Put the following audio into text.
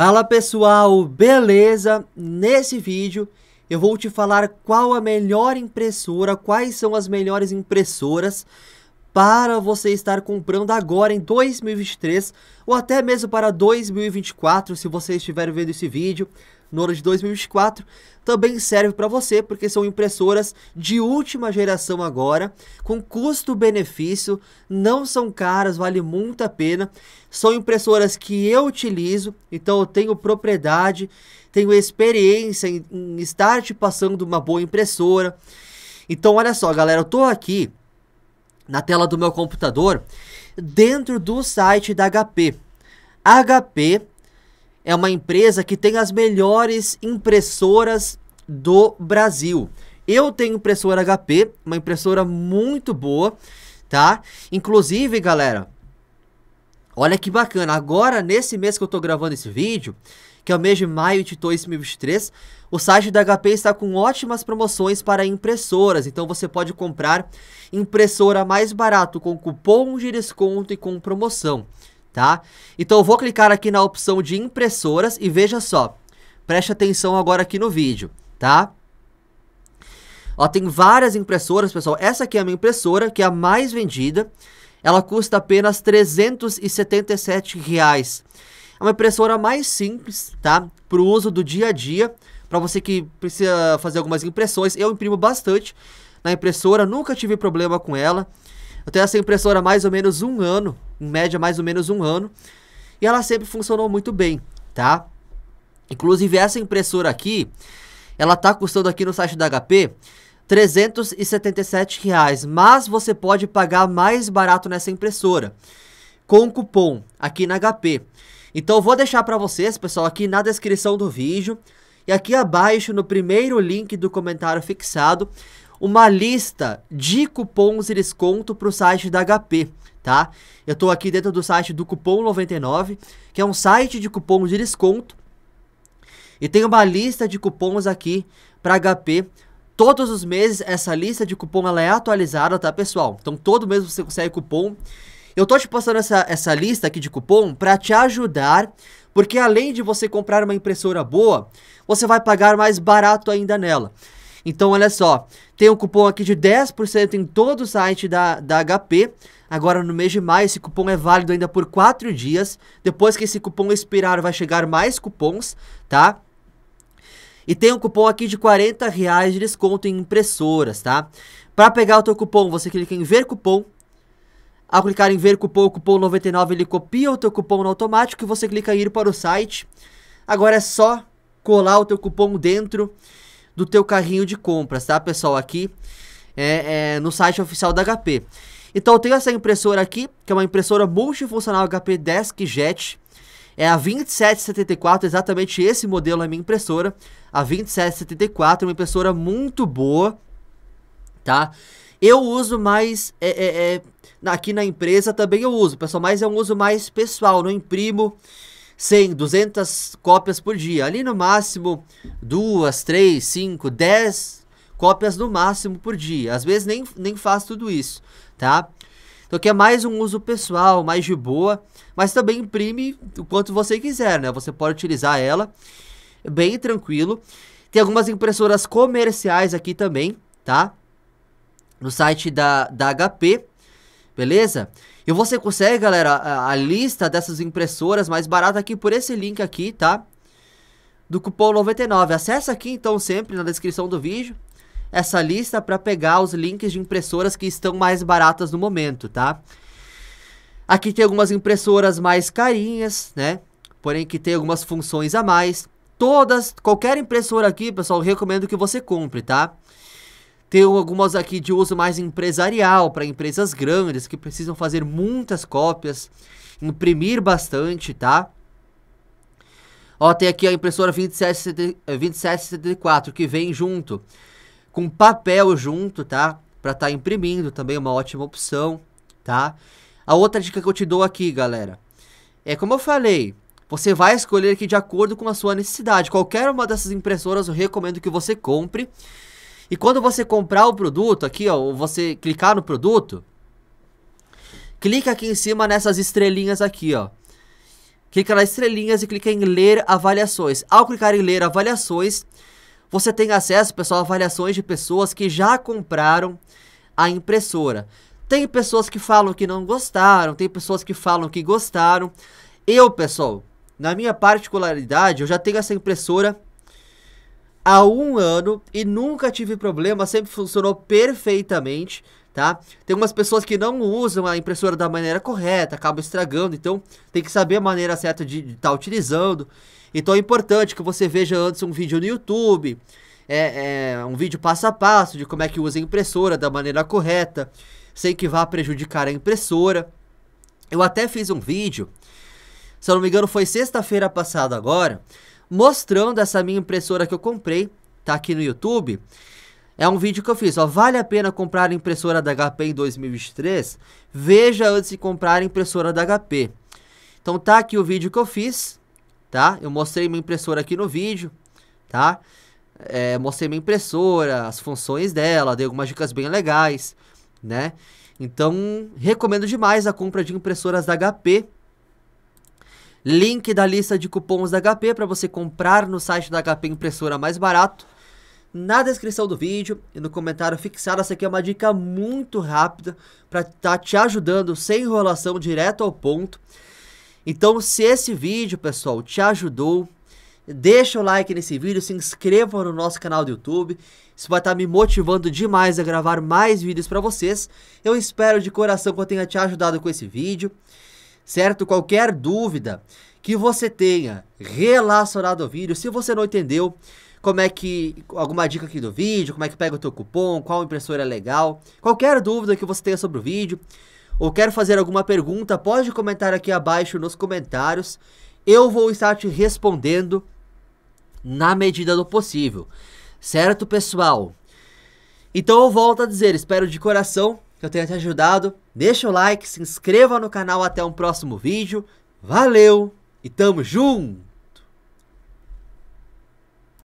Fala pessoal, beleza? Nesse vídeo eu vou te falar qual a melhor impressora, quais são as melhores impressoras para você estar comprando agora em 2023 ou até mesmo para 2024, se você estiver vendo esse vídeo no ano de 2024, também serve para você, porque são impressoras de última geração agora, com custo-benefício, não são caras, vale muito a pena. São impressoras que eu utilizo, então eu tenho propriedade, tenho experiência em, em estar te passando uma boa impressora. Então olha só, galera, eu tô aqui na tela do meu computador dentro do site da HP. A HP é uma empresa que tem as melhores impressoras do Brasil. Eu tenho impressora HP, uma impressora muito boa, tá? Inclusive, galera, olha que bacana. Agora, nesse mês que eu tô gravando esse vídeo, que é o mês de maio de 2023, o site da HP está com ótimas promoções para impressoras, então você pode comprar impressora mais barato com cupom de desconto e com promoção, tá? Então eu vou clicar aqui na opção de impressoras e veja só, preste atenção agora aqui no vídeo, tá? Ó, tem várias impressoras, pessoal. Essa aqui é a minha impressora, que é a mais vendida. Ela custa apenas R$ 377. Reais. É uma impressora mais simples, tá? Para o uso do dia a dia, para você que precisa fazer algumas impressões. Eu imprimo bastante na impressora, nunca tive problema com ela. Eu tenho essa impressora há mais ou menos um ano, em média mais ou menos um ano. E ela sempre funcionou muito bem, tá? Inclusive essa impressora aqui, ela tá custando aqui no site da HP 377 reais, mas você pode pagar mais barato nessa impressora com o cupom aqui na HP. Então eu vou deixar para vocês, pessoal, aqui na descrição do vídeo e aqui abaixo no primeiro link do comentário fixado, uma lista de cupons e desconto para o site da HP, tá? Eu estou aqui dentro do site do Cupom 99, que é um site de cupons de desconto. E tem uma lista de cupons aqui para HP. Todos os meses essa lista de cupom ela é atualizada, tá, pessoal? Então todo mês você consegue cupom. Eu tô te passando essa, essa lista aqui de cupom para te ajudar, porque além de você comprar uma impressora boa, você vai pagar mais barato ainda nela. Então, olha só, tem um cupom aqui de 10% em todo o site da, da HP. Agora, no mês de maio, esse cupom é válido ainda por 4 dias. Depois que esse cupom expirar, vai chegar mais cupons, tá? E tem um cupom aqui de 40 reais de desconto em impressoras, tá? Para pegar o teu cupom, você clica em ver cupom, ao clicar em ver cupom, o cupom 99, ele copia o teu cupom no automático e você clica em ir para o site. Agora é só colar o teu cupom dentro do teu carrinho de compras, tá, pessoal? Aqui é, é, no site oficial da HP. Então eu tenho essa impressora aqui, que é uma impressora multifuncional HP Desk Jet. É a 2774, exatamente esse modelo é minha impressora. A 2774, é uma impressora muito boa, tá? Eu uso mais. É, é, é aqui na empresa também eu uso, pessoal, mas é um uso mais pessoal. Não imprimo 100, 200 cópias por dia. Ali no máximo, duas, três, cinco, dez cópias no máximo por dia. Às vezes nem, nem faço tudo isso, tá? Então que é mais um uso pessoal, mais de boa, mas também imprime o quanto você quiser, né? Você pode utilizar ela bem tranquilo. Tem algumas impressoras comerciais aqui também, tá? no site da, da HP, beleza? E você consegue, galera, a, a, lista dessas impressoras mais barata aqui por esse link aqui, tá? Do cupom 99. Acesse aqui então sempre na descrição do vídeo essa lista para pegar os links de impressoras que estão mais baratas no momento, tá? Aqui tem algumas impressoras mais carinhas, né? Porém que tem algumas funções a mais. Todas, qualquer impressora aqui, pessoal, recomendo que você compre, tá? Tem algumas aqui de uso mais empresarial, para empresas grandes que precisam fazer muitas cópias, imprimir bastante, tá? Ó, tem aqui a impressora 2774 eh, que vem junto, com papel junto, tá? Para estar tá imprimindo também, é uma ótima opção, tá? A outra dica que eu te dou aqui, galera, é como eu falei, você vai escolher aqui de acordo com a sua necessidade. Qualquer uma dessas impressoras eu recomendo que você compre. E quando você comprar o produto aqui, ó, você clicar no produto, clica aqui em cima nessas estrelinhas aqui, ó. Clica nas estrelinhas e clica em ler avaliações. Ao clicar em ler avaliações, você tem acesso, pessoal, a avaliações de pessoas que já compraram a impressora. Tem pessoas que falam que não gostaram, tem pessoas que falam que gostaram. Eu, pessoal, na minha particularidade, eu já tenho essa impressora há um ano e nunca tive problema, sempre funcionou perfeitamente, tá? Tem umas pessoas que não usam a impressora da maneira correta, acabam estragando, então tem que saber a maneira certa de estar tá utilizando. Então é importante que você veja antes um vídeo no YouTube, é, é, um vídeo passo a passo de como é que usa a impressora da maneira correta, sem que vá prejudicar a impressora. Eu até fiz um vídeo, se eu não me engano foi sexta-feira passada agora, mostrando essa minha impressora que eu comprei, tá aqui no YouTube. É um vídeo que eu fiz, ó, vale a pena comprar impressora da HP em 2023? Veja antes de comprar impressora da HP. Então tá aqui o vídeo que eu fiz, tá? Eu mostrei minha impressora aqui no vídeo, tá? É, mostrei minha impressora, as funções dela, dei algumas dicas bem legais, né? Então, recomendo demais a compra de impressoras da HP, Link da lista de cupons da HP para você comprar no site da HP impressora mais barato. Na descrição do vídeo e no comentário fixado, essa aqui é uma dica muito rápida para estar tá te ajudando sem enrolação direto ao ponto. Então, se esse vídeo, pessoal, te ajudou, deixa o like nesse vídeo, se inscreva no nosso canal do YouTube. Isso vai estar tá me motivando demais a gravar mais vídeos para vocês. Eu espero de coração que eu tenha te ajudado com esse vídeo certo? Qualquer dúvida que você tenha relacionado ao vídeo, se você não entendeu como é que alguma dica aqui do vídeo, como é que pega o teu cupom, qual impressora é legal, qualquer dúvida que você tenha sobre o vídeo, ou quer fazer alguma pergunta, pode comentar aqui abaixo nos comentários. Eu vou estar te respondendo na medida do possível. Certo, pessoal? Então eu volto a dizer, espero de coração que eu tenha te ajudado. Deixa o like, se inscreva no canal até um próximo vídeo. Valeu e tamo junto!